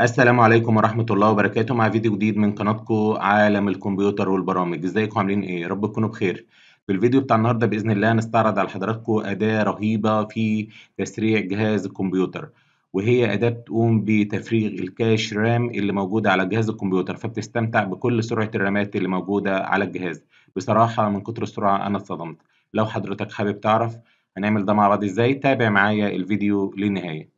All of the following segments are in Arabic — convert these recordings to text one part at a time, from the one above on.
السلام عليكم ورحمة الله وبركاته مع فيديو جديد من قناتكم عالم الكمبيوتر والبرامج ازيكم عاملين ايه رب تكونوا بخير في الفيديو بتاع النهارده باذن الله هنستعرض على حضراتكم اداة رهيبة في تسريع جهاز الكمبيوتر وهي أداة بتقوم بتفريغ الكاش رام اللي موجودة على جهاز الكمبيوتر فبتستمتع بكل سرعة الرامات اللي موجودة على الجهاز بصراحة من كتر السرعة أنا اتصدمت لو حضرتك حابب تعرف هنعمل ده مع بعض ازاي تابع معايا الفيديو للنهاية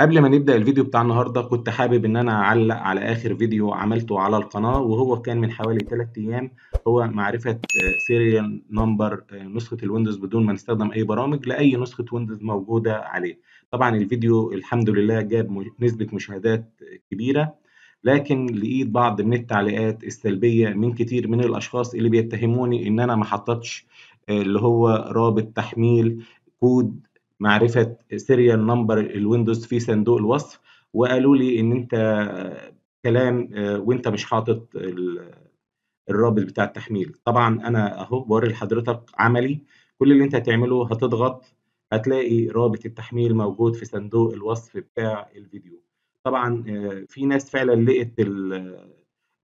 قبل ما نبدأ الفيديو بتاع النهاردة كنت حابب إن أنا أعلق على آخر فيديو عملته على القناة وهو كان من حوالي 3 أيام هو معرفة سيريال آه، نمبر آه، نسخة الويندوز بدون ما نستخدم أي برامج لأي نسخة ويندوز موجودة عليه طبعا الفيديو الحمد لله جاب نسبة مشاهدات كبيرة لكن لقيت بعض من التعليقات السلبية من كتير من الأشخاص اللي بيتهموني إن أنا ما حطتش آه، اللي هو رابط تحميل كود معرفه سيريال نمبر الويندوز في صندوق الوصف وقالوا لي ان انت كلام آه، وانت مش حاطط الرابط بتاع التحميل طبعا انا اهو بوري لحضرتك عملي كل اللي انت هتعمله هتضغط هتلاقي رابط التحميل موجود في صندوق الوصف بتاع الفيديو طبعا آه، في ناس فعلا لقت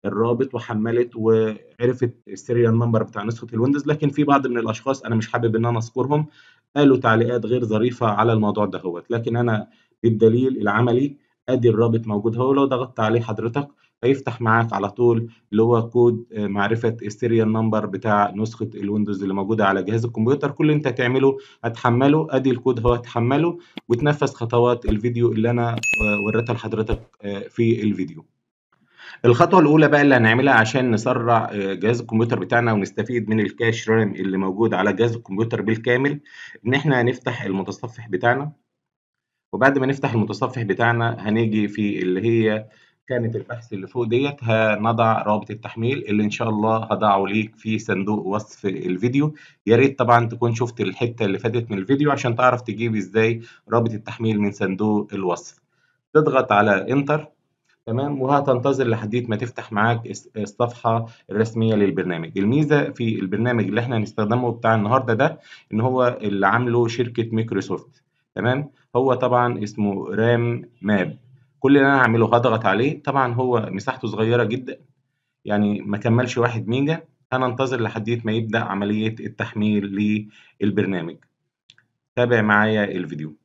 الرابط وحملت وعرفت السيريال نمبر بتاع نسخه الويندوز لكن في بعض من الاشخاص انا مش حابب ان انا اذكرهم قالوا تعليقات غير ظريفه على الموضوع ده هوت لكن انا بالدليل العملي ادي الرابط موجود هو لو ضغطت عليه حضرتك هيفتح معاك على طول اللي هو كود معرفه السيريال نمبر بتاع نسخه الويندوز اللي موجوده على جهاز الكمبيوتر كل اللي انت هتعمله هتحمله ادي الكود هو هتحمله وتنفذ خطوات الفيديو اللي انا وريتها لحضرتك في الفيديو الخطوه الاولى بقى اللي هنعملها عشان نسرع آه، جهاز الكمبيوتر بتاعنا ونستفيد من الكاش رام اللي موجود على جهاز الكمبيوتر بالكامل ان احنا هنفتح المتصفح بتاعنا وبعد ما نفتح المتصفح بتاعنا هنيجي في اللي هي كانت البحث اللي فوق ديت هنضع رابط التحميل اللي ان شاء الله هضعه ليك في صندوق وصف الفيديو يا ريت طبعا تكون شفت الحته اللي فاتت من الفيديو عشان تعرف تجيب ازاي رابط التحميل من صندوق الوصف تضغط على انتر تمام وهتنتظر لحد ما تفتح معاك الصفحه الرسميه للبرنامج الميزه في البرنامج اللي احنا هنستخدمه بتاع النهارده ده ان هو اللي عامله شركه مايكروسوفت تمام هو طبعا اسمه رام ماب كل اللي انا هعمله هضغط عليه طبعا هو مساحته صغيره جدا يعني ما كملش واحد ميجا هننتظر لحد ما يبدا عمليه التحميل للبرنامج تابع معايا الفيديو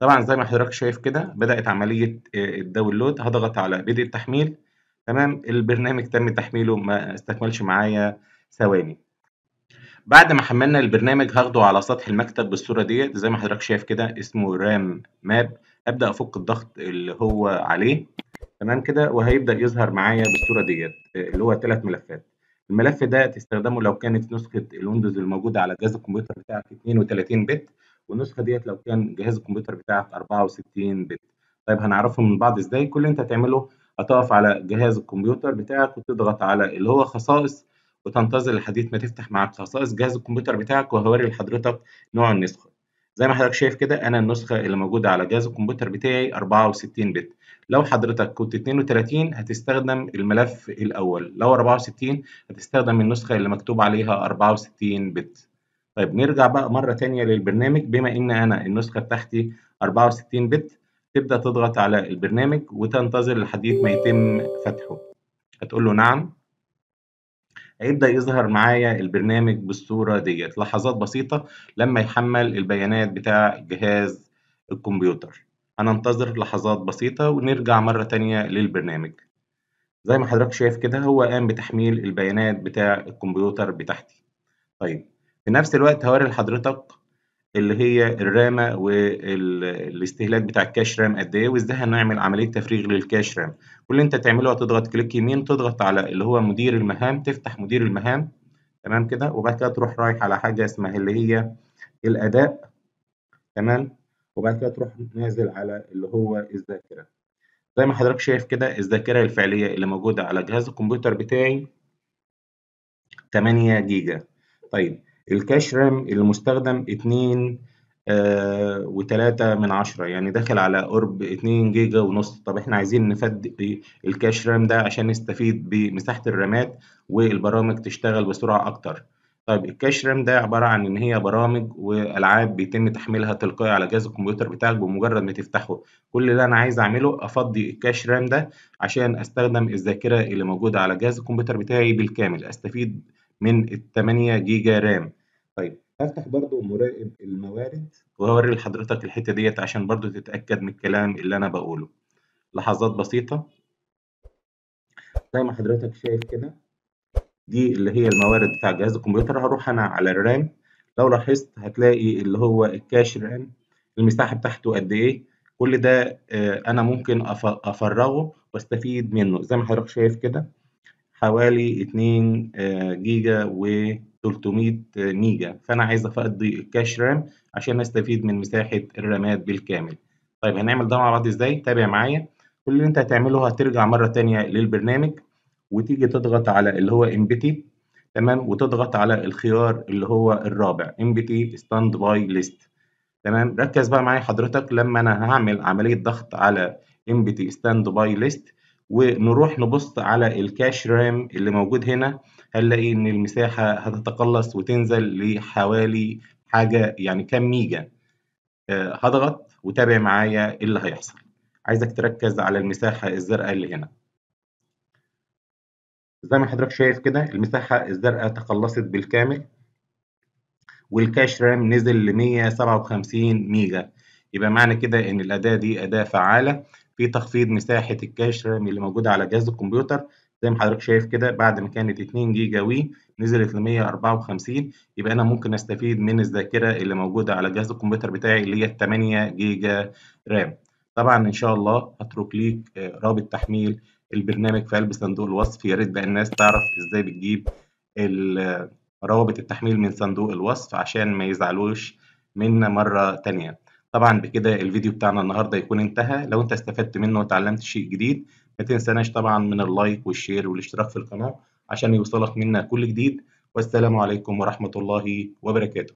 طبعا زي ما حضرتك شايف كده بدأت عملية آه، الداونلود هضغط على بدء التحميل تمام البرنامج تم تحميله ما استكملش معايا ثواني بعد ما حملنا البرنامج هاخده على سطح المكتب بالصورة ديت زي ما حضرتك شايف كده اسمه رام ماب أبدأ أفك الضغط اللي هو عليه تمام كده وهيبدأ يظهر معايا بالصورة ديت آه، اللي هو ثلاث ملفات الملف ده تستخدمه لو كانت نسخة الويندوز الموجودة على جهاز الكمبيوتر بتاعك 32 بت والنسخه ديت لو كان جهاز الكمبيوتر بتاعك 64 بت طيب هنعرفهم من بعض ازاي كل اللي انت هتعمله هتقف على جهاز الكمبيوتر بتاعك وتضغط على اللي هو خصائص وتنتظر لحد ما تفتح معاك خصائص جهاز الكمبيوتر بتاعك وهوري لحضرتك نوع النسخه زي ما حضرتك شايف كده انا النسخه اللي موجوده على جهاز الكمبيوتر بتاعي 64 بت لو حضرتك كنت 32 هتستخدم الملف الاول لو 64 هتستخدم النسخه اللي مكتوب عليها 64 بت طيب نرجع بقى مرة تانية للبرنامج بما إن أنا النسخة بتاعتي 64 بت تبدأ تضغط على البرنامج وتنتظر لحديث ما يتم فتحه هتقول له نعم هيبدأ يظهر معايا البرنامج بالصورة ديت لحظات بسيطة لما يحمل البيانات بتاع جهاز الكمبيوتر هننتظر لحظات بسيطة ونرجع مرة تانية للبرنامج زي ما حضرتك شايف كده هو قام بتحميل البيانات بتاع الكمبيوتر بتاعتي طيب في نفس الوقت هوري لحضرتك اللي هي الرامة والاستهلاك بتاع الكاش رام قد ايه وازاي هنعمل عملية تفريغ للكاش رام كل اللي انت تعمله هتضغط كليك يمين تضغط على اللي هو مدير المهام تفتح مدير المهام تمام كده وبعد كده تروح رايح على حاجة اسمها اللي هي الأداء تمام وبعد كده تروح نازل على اللي هو الذاكرة زي ما حضرتك شايف كده الذاكرة الفعلية اللي موجودة على جهاز الكمبيوتر بتاعي 8 جيجا طيب الكاش رام المستخدم 2 آه وتلاتة من عشرة يعني داخل على قرب اتنين جيجا ونص طب احنا عايزين نفد الكاش رام ده عشان نستفيد بمساحة الرامات والبرامج تشتغل بسرعة أكتر طيب الكاش رام ده عبارة عن إن هي برامج وألعاب بيتم تحميلها تلقائي على جهاز الكمبيوتر بتاعك بمجرد ما تفتحه كل اللي أنا عايز أعمله أفضي الكاش رام ده عشان أستخدم الذاكرة اللي موجودة على جهاز الكمبيوتر بتاعي بالكامل أستفيد من التمانية جيجا رام هفتح برضو مراقب الموارد وهوري لحضرتك الحتة ديت عشان برضو تتأكد من الكلام اللي أنا بقوله لحظات بسيطة زي ما حضرتك شايف كده دي اللي هي الموارد بتاع جهاز الكمبيوتر هروح أنا على الرام لو لاحظت هتلاقي اللي هو الكاش رام المساحة بتاعته قد إيه كل ده آه، أنا ممكن أفرغه واستفيد منه زي ما حضرتك شايف كده حوالي 2 آه، جيجا و 300 ميجا فانا عايز افضي الكاش رام عشان استفيد من مساحه الرامات بالكامل طيب هنعمل ده مع بعض ازاي تابع معايا كل اللي انت هتعمله هترجع مره تانية للبرنامج وتيجي تضغط على اللي هو ام بي تي تمام وتضغط على الخيار اللي هو الرابع ام بي تي ستاند باي ليست تمام ركز بقى معايا حضرتك لما انا هعمل عمليه ضغط على ام بي تي ستاند باي ليست ونروح نبص على الكاش رام اللي موجود هنا هنلاقي ان المساحة هتتقلص وتنزل لحوالي حاجة يعني كام ميجا آه، هضغط وتابع معايا اللي هيحصل عايزك تركز على المساحة الزرقاء اللي هنا زي ما حضرتك شايف كده المساحة الزرقاء تقلصت بالكامل والكاش رام نزل ل 157 ميجا يبقى معنى كده إن الأداة دي أداة فعالة في تخفيض مساحة الكاش رام اللي موجودة على جهاز الكمبيوتر زي ما حضرتك شايف كده بعد ما كانت 2 جيجا وي نزلت ل 154 يبقى انا ممكن استفيد من الذاكره اللي موجوده على جهاز الكمبيوتر بتاعي اللي هي 8 جيجا رام طبعا ان شاء الله هترك ليك آه، رابط تحميل البرنامج في قلب صندوق الوصف يا ريت بقى الناس تعرف ازاي بتجيب آه، روابط التحميل من صندوق الوصف عشان ما يزعلوش منا مره تانية طبعا بكده الفيديو بتاعنا النهارده يكون انتهى لو انت استفدت منه وتعلمت شيء جديد ما تنساناش طبعا من اللايك والشير والاشتراك في القناة عشان يوصلك منا كل جديد والسلام عليكم ورحمة الله وبركاته